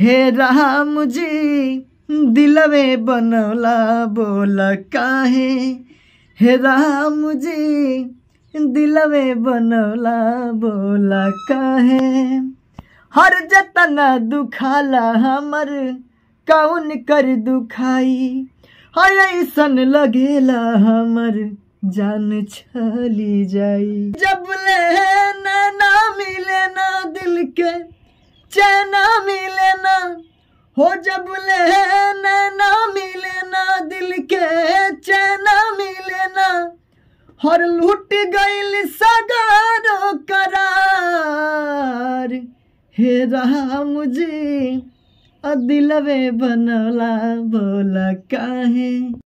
हे राम जी दिलवे बनौला बोला काहे हे राम जी दिलवे बनौला बोला काहे हर जतना दुखाला हमर कौन कर दुखाई हर ऐसन लगेला हमर जान छली जाई जब ले ना मिले ना दिल के चैना मिले हो जब ले नैना ना दिल के चैना ना हर लूट गईल सगारो करार हे रहा मुझे अदिलवे बनला बोला काहे